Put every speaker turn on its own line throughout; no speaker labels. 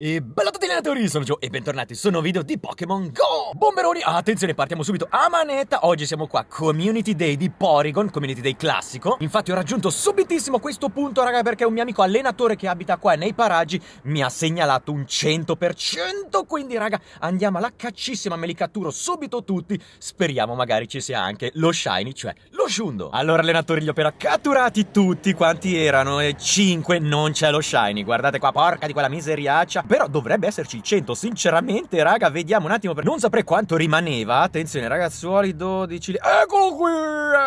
E bella a tutti allenatori, sono Joe e bentornati su un nuovo video di Pokémon GO! Bomberoni, attenzione, partiamo subito a manetta! Oggi siamo qua, Community Day di Porygon, Community Day classico. Infatti ho raggiunto subitissimo questo punto, raga, perché un mio amico allenatore che abita qua nei paraggi mi ha segnalato un 100%, quindi raga, andiamo alla caccissima, me li catturo subito tutti. Speriamo magari ci sia anche lo Shiny, cioè lo Shundo. Allora allenatori, li ho appena catturati tutti, quanti erano? 5, non c'è lo Shiny, guardate qua, porca di quella miseriaccia! Però dovrebbe esserci il 100, sinceramente, raga, vediamo un attimo, non saprei quanto rimaneva, attenzione ragazzuoli, 12, eccolo qui,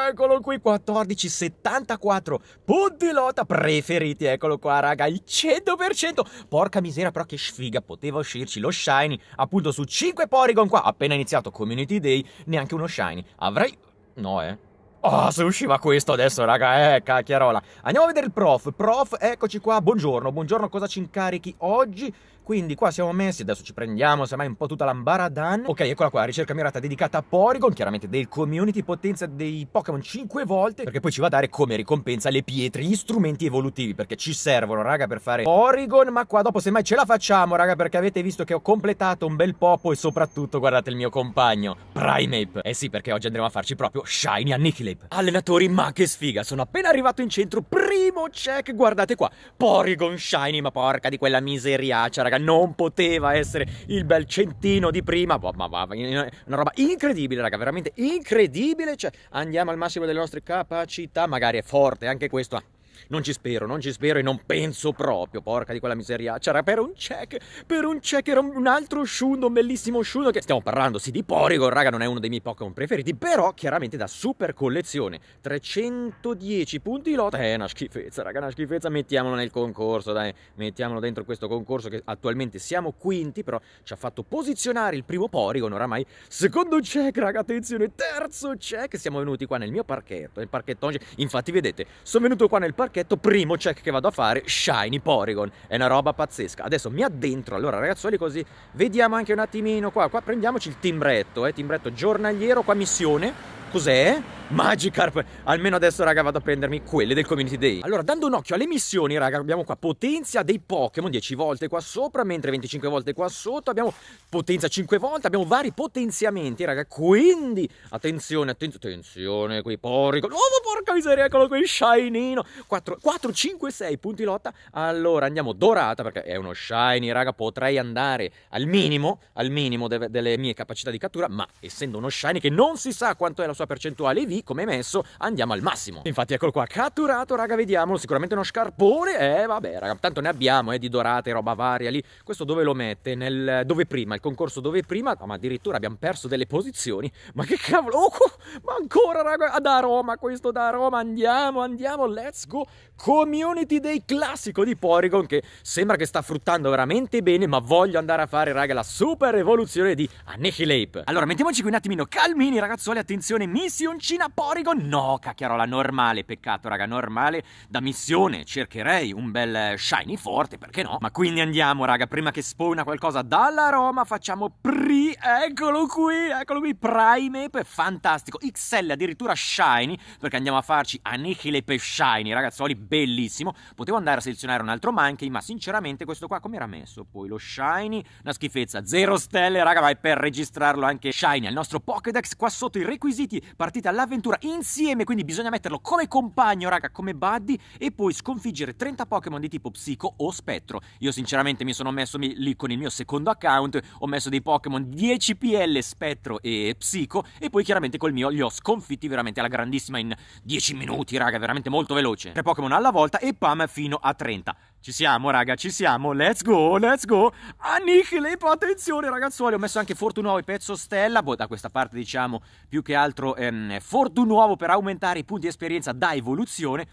eccolo qui, 14, 74, punti lotta preferiti, eccolo qua raga, il 100%, porca miseria, però che sfiga, poteva uscirci lo shiny, appunto su 5 Porygon qua, appena iniziato Community Day, neanche uno shiny, avrei... no eh... Oh, se usciva questo adesso, raga, eh, cacchiarola. Andiamo a vedere il prof. Prof, eccoci qua, buongiorno, buongiorno, cosa ci incarichi oggi? Quindi qua siamo messi, adesso ci prendiamo semmai un po' tutta l'ambara Dan. Ok, eccola qua, ricerca mirata dedicata a Porygon, chiaramente del community, potenza dei Pokémon 5 volte, perché poi ci va a dare come ricompensa le pietre, gli strumenti evolutivi, perché ci servono, raga, per fare Porygon, ma qua dopo semmai ce la facciamo, raga, perché avete visto che ho completato un bel popo e soprattutto guardate il mio compagno, Primeape. Eh sì, perché oggi andremo a farci proprio Shiny Annihilape. Allenatori, ma che sfiga, sono appena arrivato in centro, primo check, guardate qua, Porygon Shiny, ma porca di quella miseriaccia, raga raga, non poteva essere il bel centino di prima, boh, ma va, una roba incredibile, raga, veramente incredibile, cioè andiamo al massimo delle nostre capacità, magari è forte anche questo, non ci spero, non ci spero e non penso proprio, porca di quella miseria. C'era per un check, per un check, era un altro Shundo, un bellissimo Shundo che stiamo parlando, sì, di Porygon, raga, non è uno dei miei Pokémon preferiti, però chiaramente da super collezione. 310 punti lotta, è eh, una schifezza, raga, una schifezza, mettiamolo nel concorso, dai, mettiamolo dentro questo concorso che attualmente siamo quinti, però ci ha fatto posizionare il primo Porygon oramai. Secondo check, raga, attenzione, terzo check, siamo venuti qua nel mio parchetto, nel parchetto... infatti vedete, sono venuto qua nel parchetto pacchetto, primo check che vado a fare, Shiny Porygon, è una roba pazzesca. Adesso mi addentro, allora ragazzuoli così, vediamo anche un attimino qua, qua prendiamoci il timbretto, eh, timbretto giornaliero, qua missione, cos'è? Magikarp Almeno adesso raga vado a prendermi quelle del community day Allora dando un occhio alle missioni raga abbiamo qua potenza dei Pokémon 10 volte qua sopra Mentre 25 volte qua sotto abbiamo potenza 5 volte Abbiamo vari potenziamenti raga Quindi attenzione attenzione attenzione quei porrico Oh porca miseria eccolo qui shinino 4, 4 5 6 punti lotta Allora andiamo dorata perché è uno shiny raga Potrei andare al minimo al minimo de delle mie capacità di cattura Ma essendo uno shiny che non si sa quanto è la sua percentuale V come è messo andiamo al massimo. Infatti eccolo qua, catturato raga vediamolo, sicuramente uno scarpone, eh vabbè raga, tanto ne abbiamo eh di dorate, roba varia lì, questo dove lo mette? Nel dove prima, il concorso dove prima, ma addirittura abbiamo perso delle posizioni, ma che cavolo, oh, oh ma ancora raga, ah, da Roma questo, da Roma, andiamo, andiamo, let's go, Community Day classico di Porygon che sembra che sta fruttando veramente bene, ma voglio andare a fare raga la super evoluzione di Annihilate Allora mettiamoci qui un attimino calmini ragazzuoli, attenzione, missioncina Palatina, Porygon. No, cacchiarola, normale, peccato, raga, normale. Da missione cercherei un bel eh, shiny forte, perché no? Ma quindi andiamo, raga, prima che spawna qualcosa dalla Roma, facciamo pri... Eccolo qui, eccolo qui, Primeape, fantastico. XL addirittura shiny, perché andiamo a farci Anichilepe shiny, ragazzoli, bellissimo. Potevo andare a selezionare un altro Mankey, ma sinceramente questo qua come era messo? Poi lo shiny, una schifezza, zero stelle, raga, vai per registrarlo anche shiny al nostro Pokédex. Qua sotto i requisiti, partita alla avventura insieme, quindi bisogna metterlo come compagno, raga, come buddy e poi sconfiggere 30 Pokémon di tipo psico o spettro. Io sinceramente mi sono messo lì con il mio secondo account, ho messo dei Pokémon 10 PL spettro e psico e poi chiaramente col mio li ho sconfitti veramente alla grandissima in 10 minuti, raga, veramente molto veloce. 3 Pokémon alla volta e pam fino a 30. Ci siamo, raga, ci siamo. Let's go, let's go. Annichilip, attenzione, ragazzuoli. Ho messo anche Fortunuovo e Pezzo Stella. Boh, da questa parte, diciamo, più che altro ehm, Fortunuovo per aumentare i punti di esperienza da evoluzione.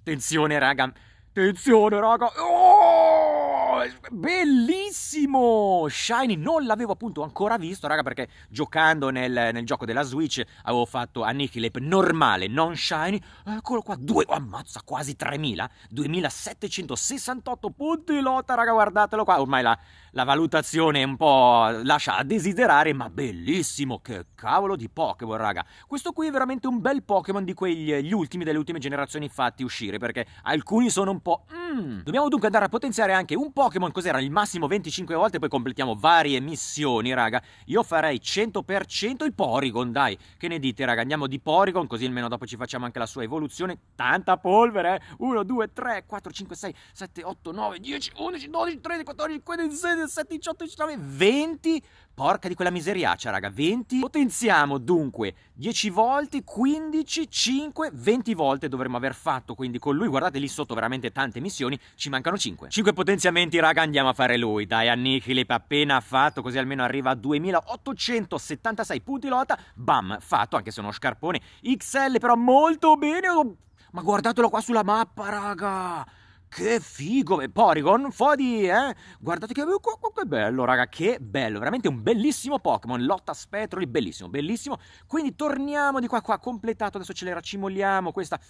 Attenzione, raga. Attenzione, raga. Oh! bellissimo! Shiny non l'avevo appunto ancora visto, raga, perché giocando nel, nel gioco della Switch avevo fatto Annihilate normale, non Shiny. Eccolo qua, due, oh, ammazza, quasi 3000, 2768 punti lotta, raga, guardatelo qua. Ormai la, la valutazione un po' lascia a desiderare, ma bellissimo, che cavolo di Pokémon, raga. Questo qui è veramente un bel Pokémon di quegli ultimi, delle ultime generazioni fatti uscire, perché alcuni sono un po'... Mm. Dobbiamo dunque andare a potenziare anche un po' Pokémon cos'era? Il massimo 25 volte, poi completiamo varie missioni, raga. Io farei 100% i Porygon, dai. Che ne dite, raga? Andiamo di Porygon, così almeno dopo ci facciamo anche la sua evoluzione. Tanta polvere, eh? 1, 2, 3, 4, 5, 6, 7, 8, 9, 10, 11, 12, 13, 14, 15, 16, 17, 18, 19, 20 Porca di quella miseriaccia, raga, 20. Potenziamo dunque 10 volte, 15, 5, 20 volte dovremmo aver fatto quindi con lui. Guardate lì sotto veramente tante missioni, ci mancano 5. 5 potenziamenti, raga, andiamo a fare lui. Dai, Annihilip, appena fatto, così almeno arriva a 2876 punti lotta. Bam, fatto, anche se è uno scarpone. XL però molto bene. Ma guardatelo qua sulla mappa, raga! Che figo, Porygon, Fodi, eh? Guardate che, che, bello, raga, che bello, veramente un bellissimo Pokémon, lotta spetroli, bellissimo, bellissimo. Quindi torniamo di qua, qua, completato, adesso ce le racimoliamo, questa...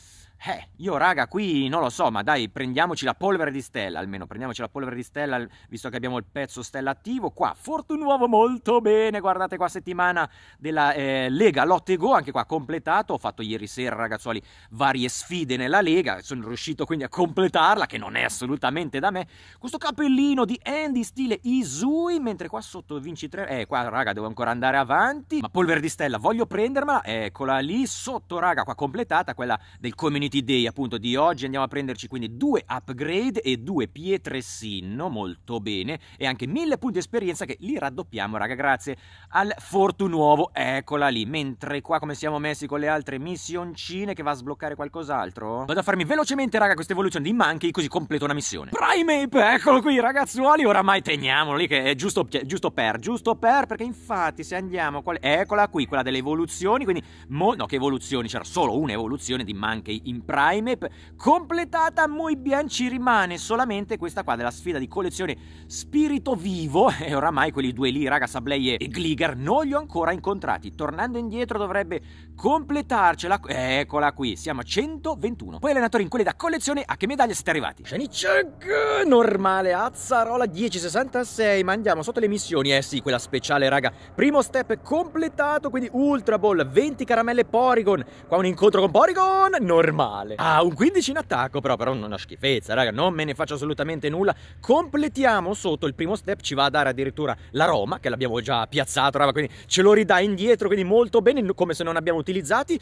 Eh, io raga, qui non lo so, ma dai, prendiamoci la polvere di stella, almeno prendiamoci la polvere di stella, visto che abbiamo il pezzo stella attivo. Qua, Fortune molto bene, guardate qua, settimana della eh, Lega Lotte Go, anche qua completato. Ho fatto ieri sera, ragazzuoli, varie sfide nella Lega, sono riuscito quindi a completarla che non è assolutamente da me, questo cappellino di Andy stile Isui, mentre qua sotto vinci 3, eh qua raga devo ancora andare avanti, ma polvere di stella voglio prendermela, eccola lì sotto raga, qua completata, quella del Community Day appunto di oggi, andiamo a prenderci quindi due upgrade e due pietre sinno, molto bene, e anche mille punti esperienza che li raddoppiamo raga, grazie al Fortu nuovo, eccola lì, mentre qua come siamo messi con le altre missioncine che va a sbloccare qualcos'altro, vado a farmi velocemente raga questa evoluzione di Monkey così completo una missione. Prime Ape, eccolo qui ragazzuoli, oramai teniamolo lì che è giusto, cioè, giusto per, giusto per, perché infatti se andiamo, qual... eccola qui, quella delle evoluzioni, quindi, mo... no che evoluzioni, c'era solo un'evoluzione di Monkey in Prime Ape, completata, muy bien, ci rimane solamente questa qua della sfida di collezione Spirito Vivo, e oramai quelli due lì, raga, Sabley e Gligar, non li ho ancora incontrati, tornando indietro dovrebbe completarcela, eccola qui, siamo a 121. Poi allenatori in quelle da collezione, a che medaglia siete arrivati? arrivati. Shenicek, normale, Azzarola 1066, ma andiamo sotto le missioni. Eh sì, quella speciale, raga. Primo step completato, quindi Ultra Ball, 20 caramelle Porygon. Qua un incontro con Porygon, normale. Ah, un 15 in attacco, però, però una schifezza, raga, non me ne faccio assolutamente nulla. Completiamo sotto il primo step, ci va a dare addirittura la Roma, che l'abbiamo già piazzato, raga, quindi ce lo ridà indietro, quindi molto bene, come se non abbiamo utilizzati.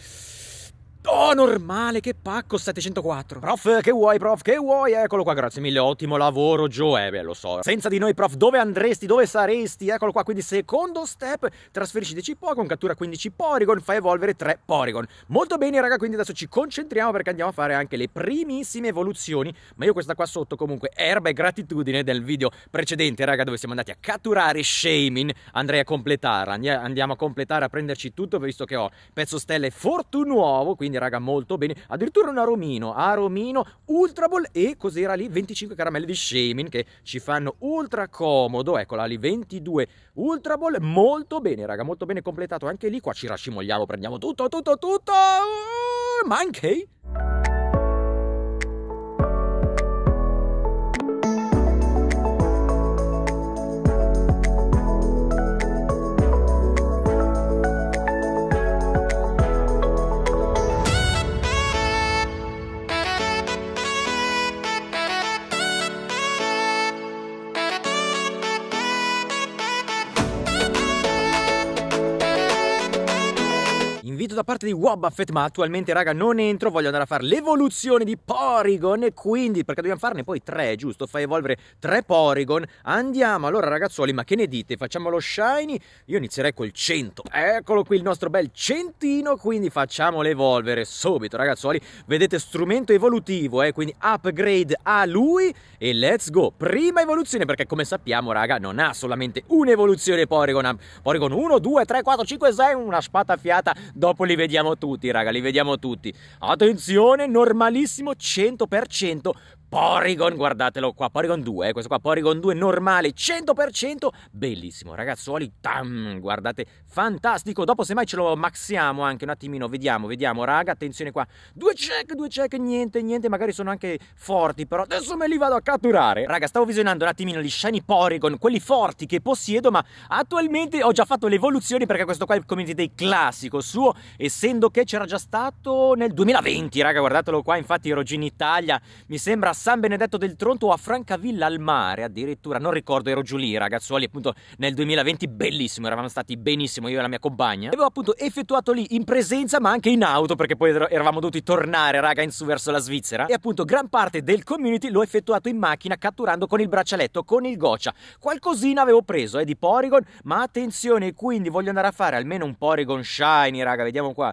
Oh, normale, che pacco 704. Prof, che vuoi, prof, che vuoi? Eccolo qua, grazie mille, ottimo lavoro, Joe. Eh, beh, lo so. Senza di noi, prof, dove andresti, dove saresti? Eccolo qua, quindi secondo step, trasferisci 10 Pokémon, cattura 15 Porygon, fai evolvere 3 Porygon. Molto bene, raga, quindi adesso ci concentriamo perché andiamo a fare anche le primissime evoluzioni. Ma io questa qua sotto, comunque, erba e gratitudine del video precedente, raga, dove siamo andati a catturare Shamin. Andrei a completarla, andiamo a completare, a prenderci tutto, visto che ho pezzo stelle Fortunuovo, quindi quindi raga molto bene. Addirittura un aromino, aromino, ultra ball e cos'era lì? 25 caramelle di Shamin che ci fanno ultra comodo, eccola lì 22 ultra ball, molto bene raga, molto bene completato anche lì, qua ci rascimogliamo, prendiamo tutto, tutto, tutto, oh, ma anche... da parte di Wobbuffet, ma attualmente, raga, non entro. Voglio andare a fare l'evoluzione di Porygon. E quindi, perché dobbiamo farne poi tre, giusto? Fai evolvere tre Porygon. Andiamo allora, ragazzuoli, ma che ne dite? Facciamo lo shiny? Io inizierei col 100. Eccolo qui il nostro bel centino. Quindi facciamolo evolvere subito, ragazzuoli. Vedete, strumento evolutivo, eh? Quindi upgrade a lui. E let's go. Prima evoluzione, perché come sappiamo, raga, non ha solamente un'evoluzione Porygon. Porygon 1, 2, 3, 4, 5, 6. Una spata fiata dopo il li vediamo tutti, raga, li vediamo tutti. Attenzione, normalissimo, 100% Porygon, guardatelo qua, Porygon 2, eh, questo qua Porygon 2 normale, 100%, bellissimo ragazzuoli, tam, guardate, fantastico, dopo semmai ce lo maxiamo anche un attimino, vediamo, vediamo raga, attenzione qua, due check, due check, niente, niente, magari sono anche forti, però adesso me li vado a catturare. Raga, stavo visionando un attimino gli shiny Porygon, quelli forti che possiedo, ma attualmente ho già fatto le evoluzioni perché questo qua è il community day classico suo, essendo che c'era già stato nel 2020, raga, guardatelo qua, infatti ero già in Italia, mi sembra San Benedetto del Tronto o a Francavilla al mare, addirittura, non ricordo, ero giù lì ragazzuoli appunto nel 2020, bellissimo, eravamo stati benissimo io e la mia compagna, avevo appunto effettuato lì in presenza ma anche in auto perché poi er-, eravamo dovuti tornare raga in su verso la Svizzera e appunto gran parte del community l'ho effettuato in macchina catturando con il braccialetto, con il goccia, qualcosina avevo preso eh, di Porygon ma attenzione quindi voglio andare a fare almeno un Porygon Shiny raga, vediamo qua,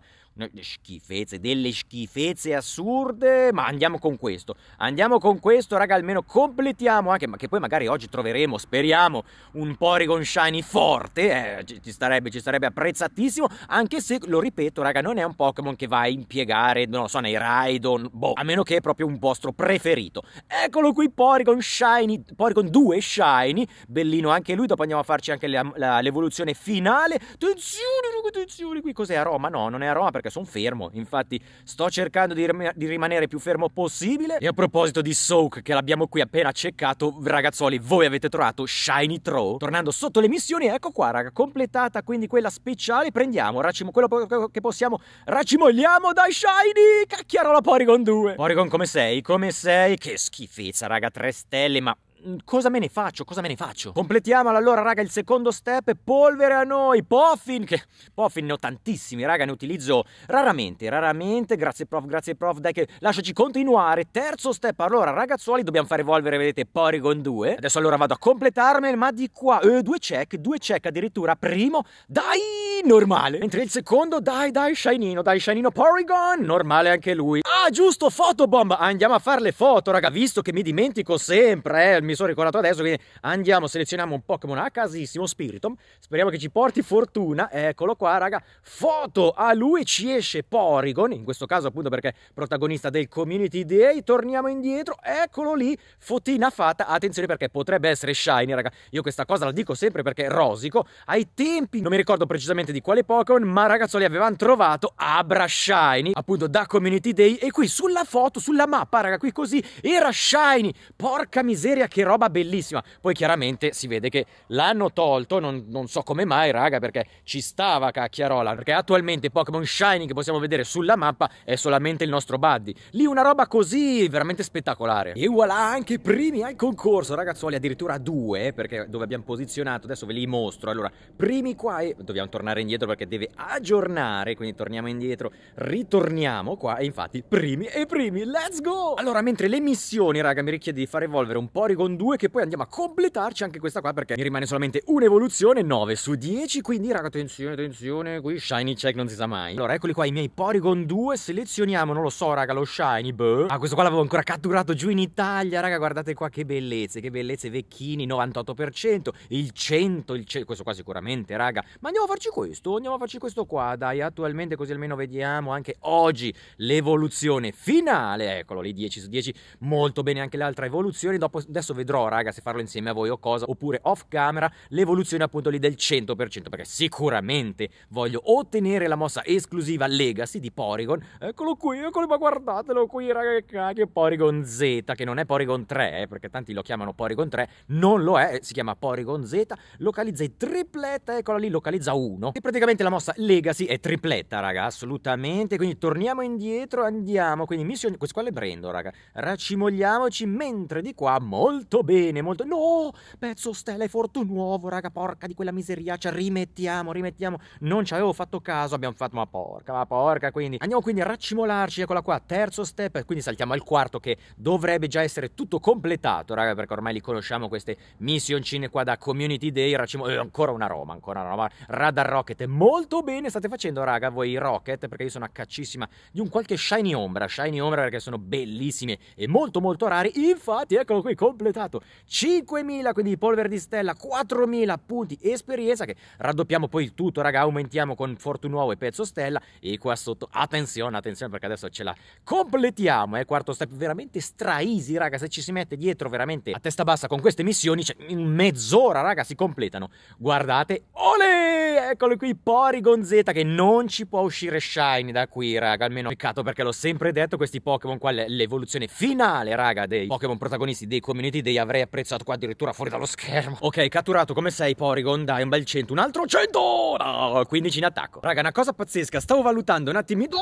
schifezze, delle schifezze assurde, ma andiamo con questo. Andiamo con questo, raga, almeno completiamo anche, ma che poi magari oggi troveremo, speriamo, un Porygon Shiny forte, eh, ci, starebbe, ci starebbe apprezzatissimo, anche se, lo ripeto, raga, non è un Pokémon che va a impiegare, non lo so, nei Raidon, boh, a meno che è proprio un vostro preferito. Eccolo qui Porygon Shiny, Porygon 2 Shiny, bellino anche lui, dopo andiamo a farci anche l'evoluzione finale. Attenzione, attenzione, qui cos'è Aroma? No, non è Aroma perché perché sono fermo. Infatti, sto cercando di, rim di, rimanere più fermo possibile. E a proposito di Soak, che l'abbiamo qui appena ceccato, ragazzoli, voi avete trovato Shiny Throw. Tornando sotto le missioni, ecco qua, raga, completata quindi quella speciale. Prendiamo, racimo quello che possiamo, racimogliamo dai Shiny! Cacchiarola Porygon 2. Porygon come sei? Come sei? Che schifezza, raga, 3 stelle, ma cosa me ne faccio? Cosa me ne faccio? Completiamolo allora, raga, il secondo step, polvere a noi, Poffin, che Poffin ne ho tantissimi, raga, ne utilizzo raramente, raramente, grazie prof, grazie prof, dai che lasciaci continuare. Terzo step, allora, ragazzuoli, dobbiamo far evolvere, vedete, Porygon 2. Adesso allora vado a completarmene, ma di qua, eh, due check, due check addirittura, primo, dai, normale. Mentre il secondo, dai, dai, Shinino, dai, Shinino Porygon, normale anche lui. Ah, giusto, fotobomb, andiamo a fare le foto, raga, visto che mi dimentico sempre, eh, mi sono ricordato adesso, quindi andiamo, selezioniamo un Pokémon a casissimo, Spiritom, speriamo che ci porti fortuna, eccolo qua raga, foto a lui ci esce Porygon, in questo caso appunto perché protagonista del Community Day, torniamo indietro, eccolo lì, fotina fatta, attenzione perché potrebbe essere Shiny raga, io questa cosa la dico sempre perché rosico, ai tempi non mi ricordo precisamente di quale Pokémon, ma ragazzoli avevano trovato Abra Shiny, appunto da Community Day, e qui sulla foto, sulla mappa raga, qui così, era Shiny, porca miseria che roba bellissima. Poi chiaramente si vede che l'hanno tolto, non, non so come mai, raga, perché ci stava cacchiarola, perché attualmente Pokémon Shiny che possiamo vedere sulla mappa è solamente il nostro Buddy. Lì una roba così veramente spettacolare. E voilà, anche i primi al concorso, ragazzuoli, addirittura due, perché dove abbiamo posizionato, adesso ve li mostro. Allora, primi qua e dobbiamo tornare indietro perché deve aggiornare, quindi torniamo indietro, ritorniamo qua e infatti primi e primi, let's go! Allora, mentre le missioni, raga, mi richiede di far evolvere un po' Porygon con 2 che poi andiamo a completarci anche questa qua perché mi rimane solamente un'evoluzione, 9 su 10, quindi raga attenzione, attenzione, qui shiny check non si sa mai. Allora eccoli qua i miei Porygon 2, selezioniamo, non lo so raga, lo shiny, boh. Ah questo qua l'avevo ancora catturato giù in Italia, raga guardate qua che bellezze, che bellezze vecchini, 98%, il 100, il 100, questo qua sicuramente raga, ma andiamo a farci questo, andiamo a farci questo qua, dai attualmente così almeno vediamo anche oggi l'evoluzione finale, eccolo lì 10 su 10, molto bene anche le altre evoluzioni, dopo adesso vedrò, raga, se farlo insieme a voi o cosa, oppure off camera, l'evoluzione appunto lì del 100%, perché sicuramente voglio ottenere la mossa esclusiva Legacy di Porygon. Eccolo qui, eccolo, ma guardatelo qui, raga, che cacchio, Porygon Z, che non è Porygon 3, eh, perché tanti lo chiamano Porygon 3, non lo è, si chiama Porygon Z, localizza i tripletta, eccola lì, localizza uno E praticamente la mossa Legacy è tripletta, raga, assolutamente, quindi torniamo indietro, andiamo, quindi missione, questo qua le prendo, raga, racimogliamoci, mentre di qua molto molto bene, molto... No, pezzo stella e forto nuovo, raga, porca di quella miseriaccia, cioè, rimettiamo, rimettiamo. Non ci avevo fatto caso, abbiamo fatto, ma porca, ma porca, quindi. Andiamo quindi a raccimolarci, eccola qua, terzo step, quindi saltiamo al quarto che dovrebbe già essere tutto completato, raga, perché ormai li conosciamo queste missioncine qua da Community Day, raccimo... Eh, ancora una Roma, ancora una Roma, Radar Rocket, molto bene state facendo, raga, voi Rocket, perché io sono a caccissima di un qualche Shiny Ombra, Shiny Ombra perché sono bellissime e molto molto rari, infatti eccolo qui, completato completato 5.000, quindi polvere di stella, 4.000 punti esperienza che raddoppiamo poi tutto, raga, aumentiamo con nuovo e pezzo stella e qua sotto, attenzione, attenzione perché adesso ce la completiamo, è eh, quarto step veramente stra easy, raga, se ci si mette dietro veramente a testa bassa con queste missioni, cioè in mezz'ora, raga, si completano. Guardate, ole! Eccolo qui, Porygon Z che non ci può uscire Shiny da qui, raga, almeno peccato perché l'ho sempre detto, questi Pokémon qua l'evoluzione finale, raga, dei Pokémon protagonisti dei community Holiday avrei apprezzato qua addirittura fuori dallo schermo. Ok, catturato come sei, Porygon, dai, un bel 100, un altro 100! No, 15 in attacco. Raga, una cosa pazzesca, stavo valutando un attimino,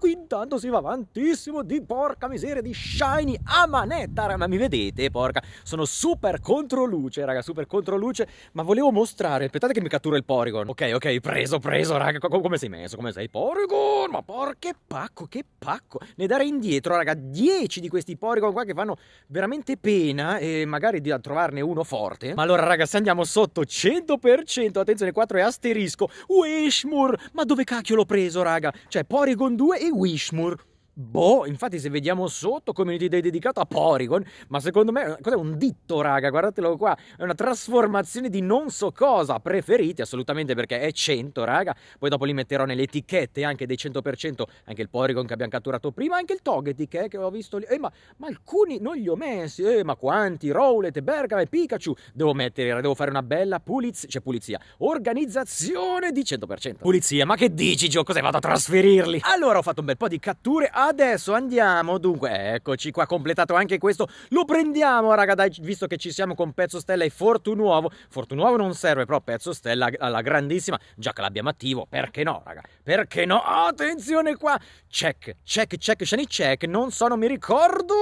qui intanto si va avantissimo di porca miseria, di shiny amanetta. raga, ma mi vedete, porca, sono super contro luce, raga, super contro luce, ma volevo mostrare, aspettate che mi cattura il Porygon. Ok, ok, preso, preso, raga, come sei messo, come sei, Porygon, ma porca pacco, che pacco, ne darei indietro, raga, 10 di questi Porygon qua che fanno veramente pena carina e magari di trovarne uno forte. Ma allora ragazzi andiamo sotto 100%, attenzione 4 è asterisco, Wishmur, ma dove cacchio l'ho preso raga? Cioè Porygon 2 e Wishmur. Boh, infatti se vediamo sotto Community Day dedicato a Porygon, ma secondo me eh, cos'è un ditto, raga, guardatelo qua, è una trasformazione di non so cosa, preferiti assolutamente perché è 100, raga, poi dopo li metterò nelle etichette anche dei 100%, anche il Porygon che abbiamo catturato prima, anche il Togetic eh, che ho visto lì, eh, ma, ma, alcuni non li ho messi, eh, ma quanti, Rowlet, Bergamo e Pikachu, devo mettere, devo fare una bella pulizia, cioè pulizia, organizzazione di 100%. Pulizia, ma che dici Gio, cos'è, vado a trasferirli? Allora ho fatto un bel po' di catture a Adesso andiamo, dunque, eccoci qua, completato anche questo. Lo prendiamo, raga, dai, visto che ci siamo con Pezzo Stella e Fortunuovo. Fortunuovo non serve, però Pezzo Stella alla grandissima, già che l'abbiamo attivo, perché no, raga? Perché no? Attenzione qua! Check, check, check, shiny check, non sono, mi ricordo,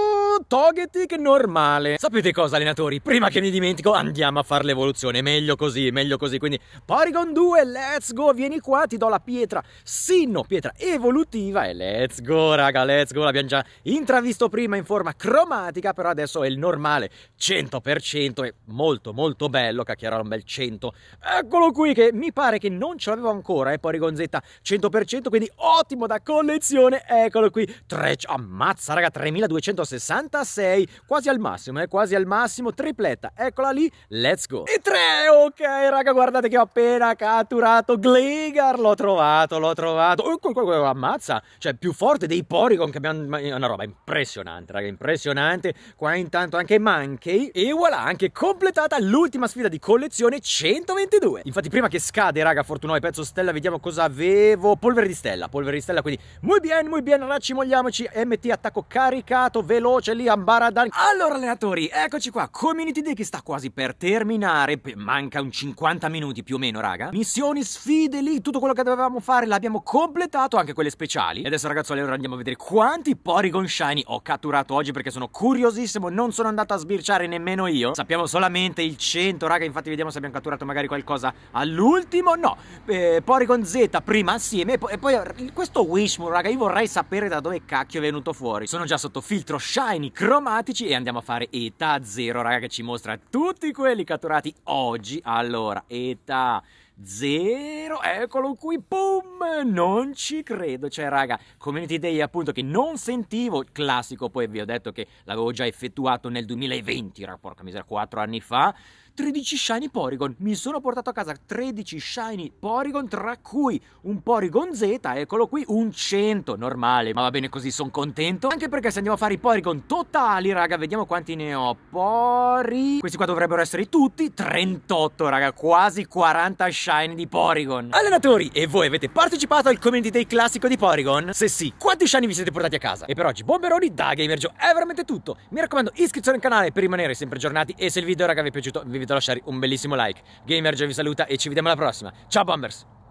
Togetic normale. Sapete cosa, allenatori? Prima che mi dimentico, andiamo a fare l'evoluzione, meglio così, meglio così. Quindi, Porygon 2, let's go, vieni qua, ti do la pietra, Sinno, pietra evolutiva e let's go, raga raga, let's go, l'abbiamo già intravisto prima in forma cromatica, però adesso è il normale 100% e molto molto bello, cacchierà un bel 100. Eccolo qui che mi pare che non ce l'avevo ancora, eh, poi rigonzetta 100%, quindi ottimo da collezione, eccolo qui, Tre, ammazza raga, 3266, quasi al massimo, eh, quasi al massimo, tripletta, eccola lì, let's go. E tre, ok raga, guardate che ho appena catturato Gligar, l'ho trovato, l'ho trovato, ecco, ecco, ecco, ammazza, cioè più forte dei Pokémon Oricon che abbiamo una roba impressionante, raga, impressionante. Qua intanto anche Mankey e voilà, anche completata l'ultima sfida di collezione 122. Infatti prima che scade, raga, Fortunoi pezzo stella, vediamo cosa avevo. Polvere di stella, polvere di stella, quindi muy bien, muy bien, raccimogliamoci. MT attacco caricato, veloce lì Ambaradan. Allora allenatori, eccoci qua, Community Day che sta quasi per terminare, manca un 50 minuti più o meno, raga. Missioni, sfide lì, tutto quello che dovevamo fare l'abbiamo completato, anche quelle speciali. E adesso ragazzi, allora andiamo a vedere vedere quanti Porygon Shiny ho catturato oggi perché sono curiosissimo, non sono andato a sbirciare nemmeno io. Sappiamo solamente il 100, raga, infatti vediamo se abbiamo catturato magari qualcosa all'ultimo. No, eh, Porygon Z prima assieme e poi, e poi questo Wishmoon, raga, io vorrei sapere da dove cacchio è venuto fuori. Sono già sotto filtro Shiny cromatici e andiamo a fare età 0, raga, che ci mostra tutti quelli catturati oggi. Allora, età... Zero, eccolo qui, boom! Non ci credo, cioè raga, Community Day appunto che non sentivo, classico, poi vi ho detto che l'avevo già effettuato nel 2020, raga, porca miseria, 4 anni fa, 13 shiny Porygon. Mi sono portato a casa 13 shiny Porygon, tra cui un Porygon Z, eccolo qui, un 100 normale. Ma va bene così, sono contento. Anche perché se andiamo a fare i Porygon totali, raga, vediamo quanti ne ho. Pori... Questi qua dovrebbero essere tutti. 38, raga, quasi 40 shiny di Porygon. Allenatori, e voi avete partecipato al Community Day classico di Porygon? Se sì, quanti shiny vi siete portati a casa? E per oggi, bomberoni da Gamer Joe, è veramente tutto. Mi raccomando, iscrizione al canale per rimanere sempre aggiornati e se il video, raga, vi è piaciuto, vi vedo invito a lasciare un bellissimo like. Gamerge vi saluta e ci vediamo alla prossima. Ciao Bombers!